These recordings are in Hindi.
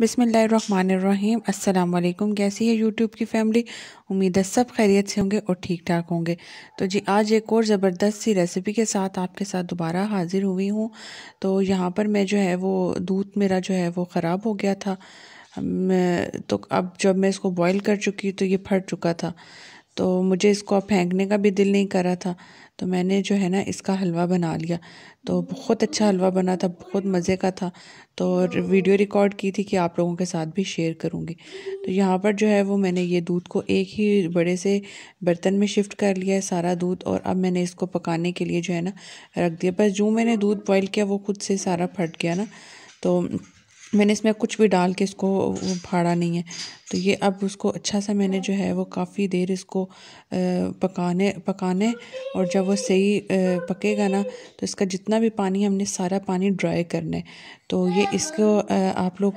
बिसमीम अल्लाम कैसी है यूट्यूब की फैमिली उम्मीद है सब खैरियत से होंगे और ठीक ठाक होंगे तो जी आज एक और ज़बरदस्त सी रेसिपी के साथ आपके साथ दोबारा हाज़िर हुई हूँ तो यहाँ पर मैं जो है वो दूध मेरा जो है वो ख़राब हो गया था तो अब जब मैं इसको बॉईल कर चुकी तो ये फट चुका था तो मुझे इसको फेंकने का भी दिल नहीं कर रहा था तो मैंने जो है ना इसका हलवा बना लिया तो बहुत अच्छा हलवा बना था बहुत मज़े का था तो वीडियो रिकॉर्ड की थी कि आप लोगों के साथ भी शेयर करूँगी तो यहाँ पर जो है वो मैंने ये दूध को एक ही बड़े से बर्तन में शिफ्ट कर लिया है सारा दूध और अब मैंने इसको पकाने के लिए जो है ना रख दिया बस जो मैंने दूध बॉयल किया वो खुद से सारा फट गया ना तो मैंने इसमें कुछ भी डाल के इसको वो फाड़ा नहीं है तो ये अब उसको अच्छा सा मैंने जो है वो काफ़ी देर इसको पकाने पकाने और जब वो सही पकेगा ना तो इसका जितना भी पानी हमने सारा पानी ड्राई करना है तो ये इसको आप लोग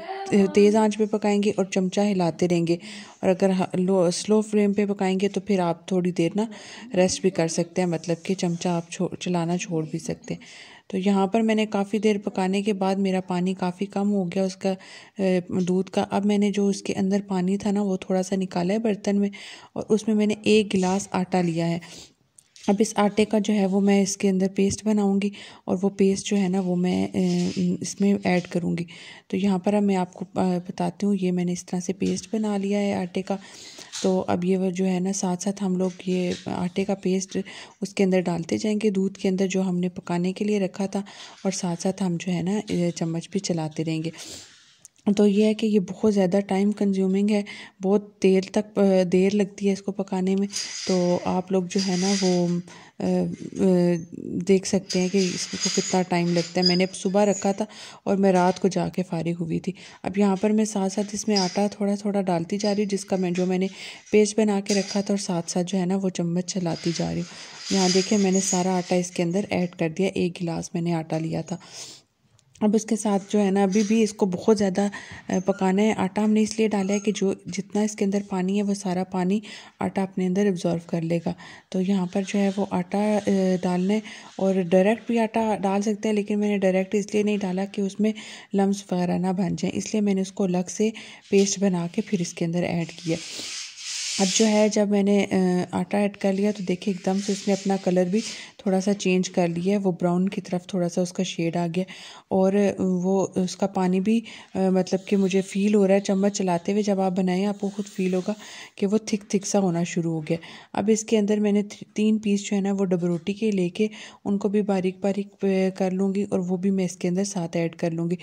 तेज़ आंच पे पकाएंगे और चमचा हिलाते रहेंगे और अगर लो स्लो फ्लेम पे पकाएंगे तो फिर आप थोड़ी देर ना रेस्ट भी कर सकते हैं मतलब कि चमचा आप छो चलाना छोड़ भी सकते हैं तो यहाँ पर मैंने काफ़ी देर पकाने के बाद मेरा पानी काफ़ी कम हो गया उसका दूध का अब मैंने जो उसके अंदर पानी था ना वो थोड़ा सा निकाला है बर्तन में और उसमें मैंने एक गिलास आटा लिया है अब इस आटे का जो है वो मैं इसके अंदर पेस्ट बनाऊंगी और वो पेस्ट जो है ना वो मैं इसमें ऐड करूंगी तो यहाँ पर अब मैं आपको बताती हूँ ये मैंने इस तरह से पेस्ट बना लिया है आटे का तो अब ये जो है ना साथ साथ हम लोग ये आटे का पेस्ट उसके अंदर डालते जाएंगे दूध के अंदर जो हमने पकाने के लिए रखा था और साथ साथ हम जो है ना चम्मच भी चलाते रहेंगे तो ये है कि ये बहुत ज़्यादा टाइम कंज्यूमिंग है बहुत देर तक देर लगती है इसको पकाने में तो आप लोग जो है ना वो देख सकते हैं कि इसको कितना टाइम लगता है मैंने सुबह रखा था और मैं रात को जाके फ़ारिग हुई थी अब यहाँ पर मैं साथ साथ इसमें आटा थोड़ा थोड़ा डालती जा रही हूँ जिसका मैं जो मैंने पेस्ट बना के रखा था और साथ साथ जो है ना वो चम्मच चलाती जा रही हूँ यहाँ देखिए मैंने सारा आटा इसके अंदर ऐड कर दिया एक गिलास मैंने आटा लिया था अब इसके साथ जो है ना अभी भी इसको बहुत ज़्यादा पकाना है आटा हमने इसलिए डाला है कि जो जितना इसके अंदर पानी है वो सारा पानी आटा अपने अंदर एब्जॉर्व कर लेगा तो यहाँ पर जो है वो आटा डालना है और डायरेक्ट भी आटा डाल सकते हैं लेकिन मैंने डायरेक्ट इसलिए नहीं डाला कि उसमें लम्स वगैरह ना बन जाएँ इसलिए मैंने उसको अलग से पेस्ट बना के फिर इसके अंदर ऐड किया अब जो है जब मैंने आटा ऐड कर लिया तो देखिए एकदम से उसने अपना कलर भी थोड़ा सा चेंज कर लिया है वो ब्राउन की तरफ थोड़ा सा उसका शेड आ गया और वो उसका पानी भी मतलब कि मुझे फ़ील हो रहा है चम्मच चलाते हुए जब आप बनाएं आपको खुद फील होगा कि वो थिक थिक सा होना शुरू हो गया अब इसके अंदर मैंने तीन पीस जो है ना वो डबरोटी के के उनको भी बारीक बारीक कर लूँगी और वो भी मैं इसके अंदर साथ ऐड कर लूँगी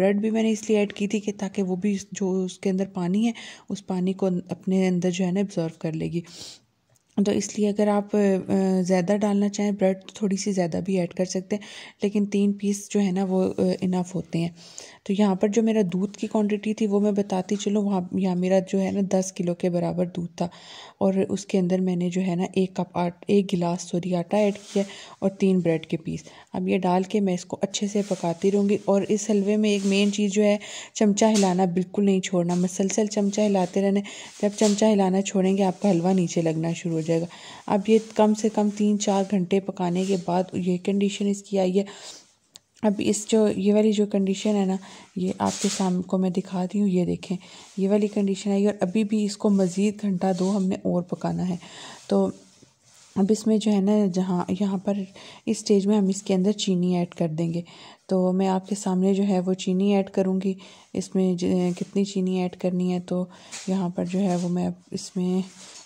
ब्रेड भी मैंने इसलिए ऐड की थी कि ताकि वो भी जो उसके अंदर पानी है उस पानी को अं, अपने अंदर जो है ना एब्ज़ॉर्व कर लेगी तो इसलिए अगर आप ज़्यादा डालना चाहें ब्रेड तो थोड़ी सी ज़्यादा भी ऐड कर सकते हैं लेकिन तीन पीस जो है ना वो इनफ होते हैं तो यहाँ पर जो मेरा दूध की क्वांटिटी थी वो मैं बताती चलूँ वहाँ यहाँ मेरा जो है ना दस किलो के बराबर दूध था और उसके अंदर मैंने जो है ना एक कप आट एक गिलास सॉरी आटा ऐड किया और तीन ब्रेड के पीस अब ये डाल के मैं इसको अच्छे से पकाती रहूँगी और इस हलवे में एक मेन चीज़ जो है चमचा हिलाना बिल्कुल नहीं छोड़ना मसलसल चमचा हिलाते रहने जब चमचा हिलाना छोड़ेंगे आपका हलवा नीचे लगना शुरू हो जाएगा अब ये कम से कम तीन चार घंटे पकाने के बाद ये कंडीशन इसकी आई है अब इस जो ये वाली जो कंडीशन है ना ये आपके सामने को मैं दिखा रही हूँ ये देखें ये वाली कंडीशन आई और अभी भी इसको मज़ीद घंटा दो हमने और पकाना है तो अब इसमें जो है ना जहाँ यहाँ पर इस स्टेज में हम इसके अंदर चीनी ऐड कर देंगे तो मैं आपके सामने जो है वो चीनी ऐड करूँगी इसमें कितनी चीनी ऐड करनी है तो यहाँ पर जो है वो मैं इसमें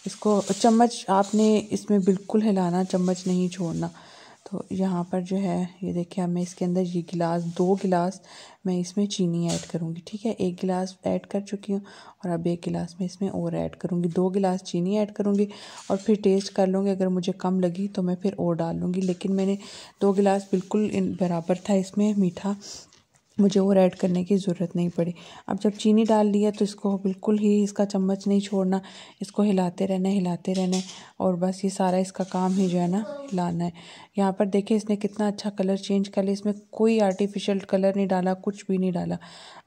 इसको चम्मच आपने इसमें बिल्कुल हिलाना चम्मच नहीं छोड़ना तो यहाँ पर जो है ये देखिए अब मैं इसके अंदर ये गिलास दो गिलास मैं इसमें चीनी ऐड करूँगी ठीक है एक गिलास ऐड कर चुकी हूँ और अब एक गिलास मैं इसमें और ऐड करूँगी दो गिलास चीनी ऐड करूँगी और फिर टेस्ट कर लूँगी अगर मुझे कम लगी तो मैं फिर और डाल लूँगी लेकिन मैंने दो गिलास बिल्कुल बराबर था इसमें मीठा मुझे और ऐड करने की ज़रूरत नहीं पड़ी अब जब चीनी डाल ली है तो इसको बिल्कुल ही इसका चम्मच नहीं छोड़ना इसको हिलाते रहना हिलाते रहना और बस ये सारा इसका काम ही जो है ना हिलाना है यहाँ पर देखिए इसने कितना अच्छा कलर चेंज कर लिया इसमें कोई आर्टिफिशियल कलर नहीं डाला कुछ भी नहीं डाला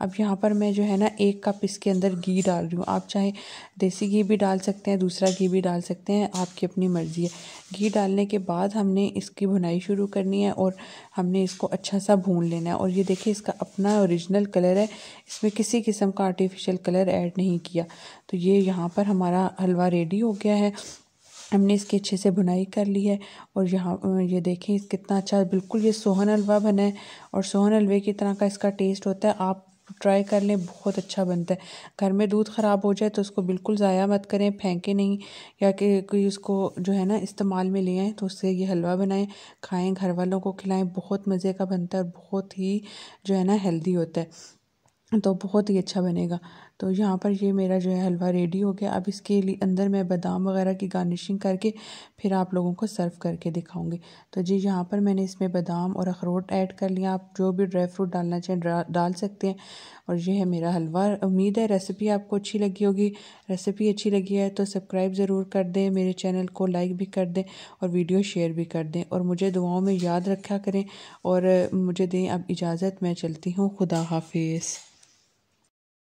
अब यहाँ पर मैं जो है ना एक कप इसके अंदर घी डाल रही हूँ आप चाहे देसी घी भी डाल सकते हैं दूसरा घी भी डाल सकते हैं आपकी अपनी मर्ज़ी है घी डालने के बाद हमने इसकी भुनाई शुरू करनी है और हमने इसको अच्छा सा भून लेना है और ये देखिए इसका अपना ओरिजिनल कलर है इसमें किसी किस्म का आर्टिफिशियल कलर ऐड नहीं किया तो ये यहाँ पर हमारा हलवा रेडी हो गया है हमने इसकी अच्छे से बुनाई कर ली है और यहाँ ये देखें कितना अच्छा बिल्कुल ये सोहन हलवा बना है और सोहन हलवे की तरह का इसका टेस्ट होता है आप ट्राई कर लें बहुत अच्छा बनता है घर में दूध ख़राब हो जाए तो उसको बिल्कुल ज़ाया मत करें फेंके नहीं या कि कोई उसको जो है ना इस्तेमाल में ले आएँ तो उससे ये हलवा बनाएं खाएं घर वालों को खिलाएं बहुत मज़े का बनता है और बहुत ही जो है ना हेल्दी होता है तो बहुत ही अच्छा बनेगा तो यहाँ पर ये मेरा जो है हलवा रेडी हो गया अब इसके लिए अंदर मैं बादाम वगैरह की गार्निशिंग करके फिर आप लोगों को सर्व करके दिखाऊंगी तो जी यहाँ पर मैंने इसमें बादाम और अखरोट ऐड कर लिया आप जो भी ड्राई फ्रूट डालना चाहें डाल सकते हैं और ये है मेरा हलवा उम्मीद है रेसिपी आपको अच्छी लगी होगी रेसिपी अच्छी लगी है तो सब्सक्राइब ज़रूर कर दें मेरे चैनल को लाइक भी कर दें और वीडियो शेयर भी कर दें और मुझे दुआओं में याद रखा करें और मुझे दें अब इजाज़त मैं चलती हूँ खुदा हाफिज़